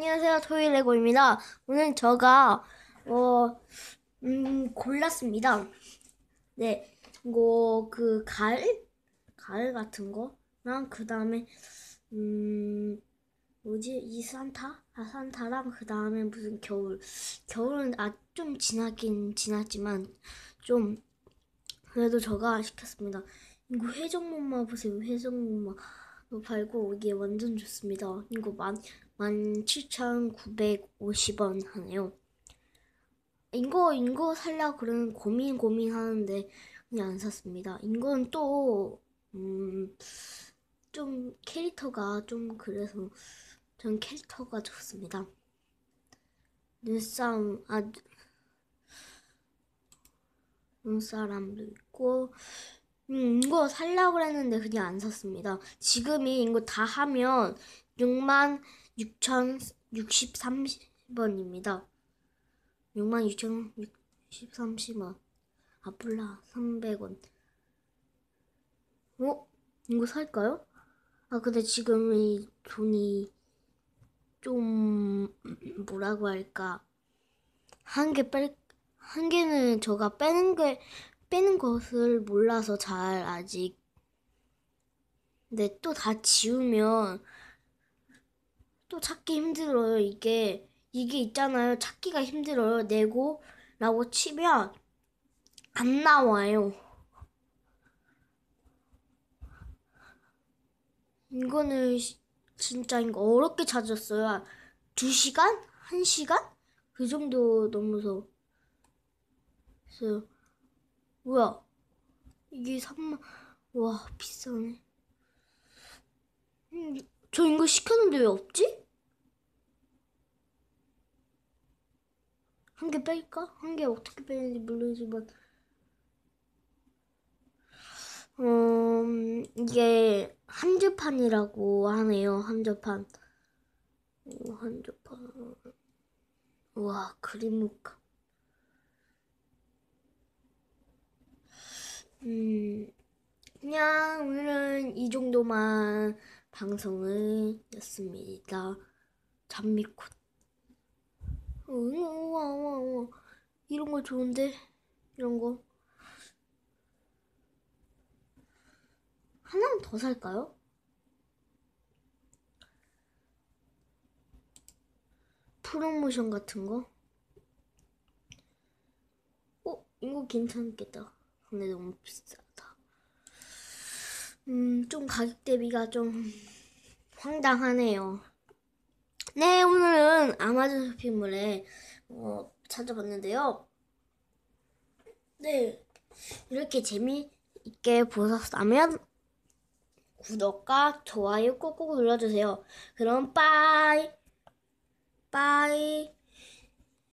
안녕하세요. 토이레고입니다. 오늘 제가 어, 음, 골랐습니다. 네, 뭐, 그 가을? 가을 같은 거랑 그 다음에 음, 뭐지? 이 산타? 아, 산타랑 그 다음에 무슨 겨울. 겨울은 아, 좀 지나긴 지났지만 좀 그래도 저가 시켰습니다. 이거 회전목마 보세요. 회전목마. 발고 그 오기 완전 좋습니다. 이거 만, 만 칠천 구백 원 하네요. 이거, 이거 살라 그러 고민 고민 하는데 그냥 안 샀습니다. 이건 또, 음, 좀 캐릭터가 좀 그래서 전 캐릭터가 좋습니다. 눈싸움, 아, 눈사람도 있고, 음, 이거 살라고 했는데 그냥 안 샀습니다. 지금이 이거 다 하면 6만 6,063원입니다. 6만 6,063원. 아, 플라 300원. 어? 이거 살까요? 아, 근데 지금 이 돈이 좀, 뭐라고 할까. 한 개 뺄, 한 개는 저가 빼는 게 빼는 것을 몰라서 잘 아직. 근데 또 다 지우면 또 찾기 힘들어요. 이게 이게 있잖아요. 찾기가 힘들어요. 내고라고 치면 안 나와요. 이거는 진짜 이거 어렵게 찾았어요. 두 시간? 한 시간? 그 정도 넘어서. 그래서 뭐야? 이게 3만 와 비싸네. 음, 저 이거 시켰는데 왜 없지? 한 개 뺄까? 한 개 어떻게 빼는지 모르지만 음, 이게 한줄판이라고 하네요. 한줄판. 한줄판. 와, 그림 못 가. 음, 그냥 오늘은 이 정도만 방송을 했습니다. 잠미꽃 우와, 우와, 우와. 이런 거 좋은데? 이런 거. 하나 만더 살까요? 프로모션 같은 거? 어? 이거 괜찮겠다. 근데 너무 비싸다. 음, 좀 가격 대비가 좀 황당하네요. 네, 오늘은 아마존 쇼핑몰에 어, 찾아봤는데요. 네, 이렇게 재미있게 보셨다면 구독과 좋아요 꾹꾹 눌러주세요. 그럼 빠이! 빠이!